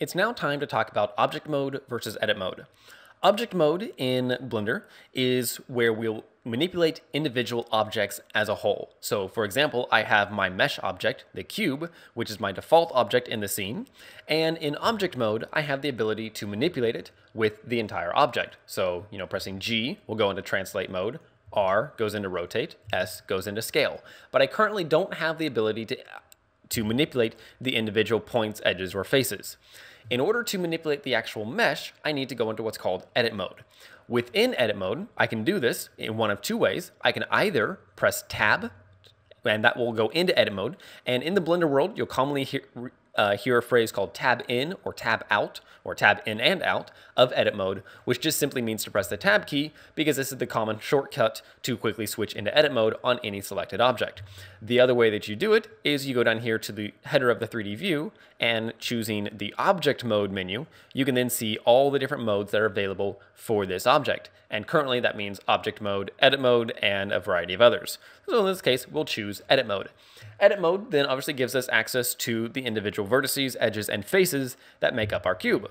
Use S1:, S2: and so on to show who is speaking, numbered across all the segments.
S1: It's now time to talk about object mode versus edit mode. Object mode in Blender is where we'll manipulate individual objects as a whole. So for example, I have my mesh object, the cube, which is my default object in the scene, and in object mode, I have the ability to manipulate it with the entire object. So, you know, pressing G will go into translate mode, R goes into rotate, S goes into scale. But I currently don't have the ability to to manipulate the individual points, edges, or faces. In order to manipulate the actual mesh, I need to go into what's called edit mode. Within edit mode, I can do this in one of two ways. I can either press tab, and that will go into edit mode. And in the Blender world, you'll commonly hear, uh, hear a phrase called tab in or tab out or tab in and out of edit mode, which just simply means to press the tab key because this is the common shortcut to quickly switch into edit mode on any selected object. The other way that you do it is you go down here to the header of the 3D view and choosing the object mode menu, you can then see all the different modes that are available for this object. And currently that means object mode, edit mode, and a variety of others. So in this case, we'll choose edit mode. Edit mode then obviously gives us access to the individual individual vertices, edges, and faces that make up our cube.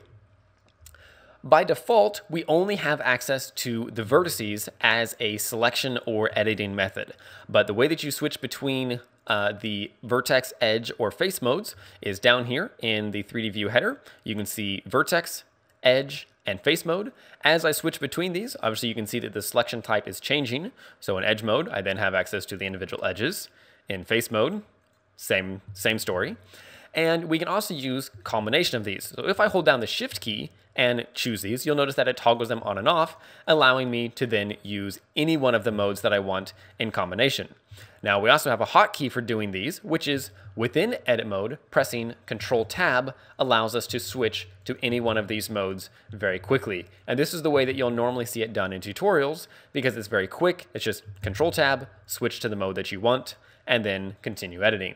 S1: By default, we only have access to the vertices as a selection or editing method. But the way that you switch between uh, the vertex, edge, or face modes is down here in the 3D view header. You can see vertex, edge, and face mode. As I switch between these, obviously you can see that the selection type is changing. So in edge mode, I then have access to the individual edges. In face mode, same, same story. And we can also use combination of these. So if I hold down the shift key and choose these, you'll notice that it toggles them on and off, allowing me to then use any one of the modes that I want in combination. Now we also have a hotkey for doing these, which is within edit mode, pressing control tab allows us to switch to any one of these modes very quickly. And this is the way that you'll normally see it done in tutorials because it's very quick. It's just control tab, switch to the mode that you want, and then continue editing.